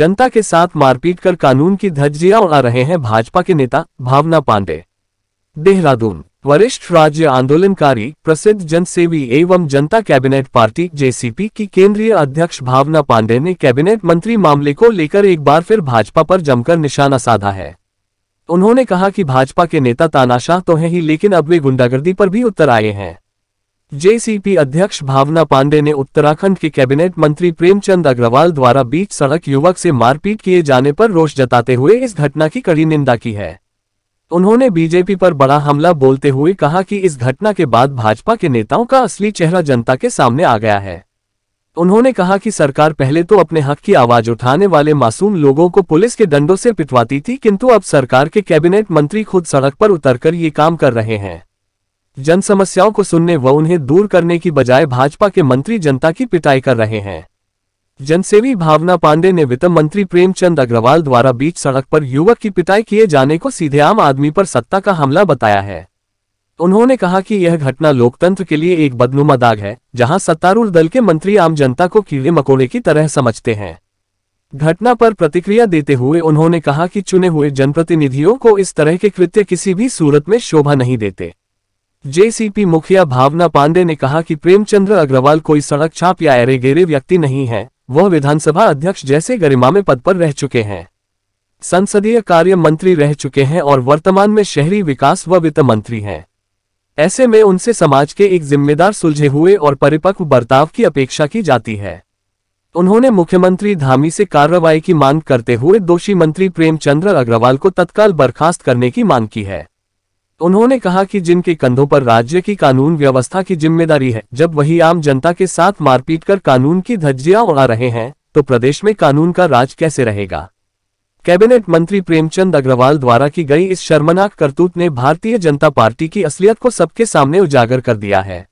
जनता के साथ मारपीट कर कानून की धज्जियां उड़ा रहे हैं भाजपा के नेता भावना पांडे देहरादून वरिष्ठ राज्य आंदोलनकारी प्रसिद्ध जनसेवी एवं जनता कैबिनेट पार्टी जेसीपी की केंद्रीय अध्यक्ष भावना पांडे ने कैबिनेट मंत्री मामले को लेकर एक बार फिर भाजपा पर जमकर निशाना साधा है उन्होंने कहा कि भाजपा के नेता तानाशाह तो हैं ही लेकिन अब वे गुंडागर्दी पर भी उतर आए हैं जेसीपी अध्यक्ष भावना पांडे ने उत्तराखंड के कैबिनेट मंत्री प्रेमचंद अग्रवाल द्वारा बीच सड़क युवक से मारपीट किए जाने पर रोष जताते हुए इस घटना की कड़ी निंदा की है उन्होंने बीजेपी पर बड़ा हमला बोलते हुए कहा कि इस घटना के बाद भाजपा के नेताओं का असली चेहरा जनता के सामने आ गया है उन्होंने कहा कि सरकार पहले तो अपने हक की आवाज उठाने वाले मासूम लोगों को पुलिस के दंडों से पिटवाती थी किंतु अब सरकार के कैबिनेट मंत्री खुद सड़क पर उतरकर ये काम कर रहे हैं जन समस्याओं को सुनने व उन्हें दूर करने की बजाय भाजपा के मंत्री जनता की पिटाई कर रहे हैं जनसेवी भावना पांडे ने वित्त मंत्री प्रेमचंद अग्रवाल द्वारा बीच सड़क पर युवक की पिटाई किए जाने को सीधे आम आदमी पर सत्ता का हमला बताया है उन्होंने कहा कि यह घटना लोकतंत्र के लिए एक बदनुमा दाग है जहां सत्तारूढ़ दल के मंत्री आम जनता को कीड़े मकोड़े की तरह समझते हैं घटना पर प्रतिक्रिया देते हुए उन्होंने कहा कि चुने हुए जनप्रतिनिधियों को इस तरह के कृत्य किसी भी सूरत में शोभा नहीं देते जेसीपी मुखिया भावना पांडे ने कहा कि प्रेमचंद्र अग्रवाल कोई सड़क छाप या एरे गेरे व्यक्ति नहीं है वह विधानसभा अध्यक्ष जैसे गरिमा में पद पर रह चुके हैं संसदीय कार्य मंत्री रह चुके हैं और वर्तमान में शहरी विकास व वित्त मंत्री हैं ऐसे में उनसे समाज के एक जिम्मेदार सुलझे हुए और परिपक्व बर्ताव की अपेक्षा की जाती है उन्होंने मुख्यमंत्री धामी से कार्रवाई की मांग करते हुए दोषी मंत्री प्रेमचंद्र अग्रवाल को तत्काल बर्खास्त करने की मांग की है उन्होंने कहा कि जिनके कंधों पर राज्य की कानून व्यवस्था की जिम्मेदारी है जब वही आम जनता के साथ मारपीट कर कानून की धज्जियां उड़ा रहे हैं तो प्रदेश में कानून का राज कैसे रहेगा कैबिनेट मंत्री प्रेमचंद अग्रवाल द्वारा की गई इस शर्मनाक करतूत ने भारतीय जनता पार्टी की असलियत को सबके सामने उजागर कर दिया है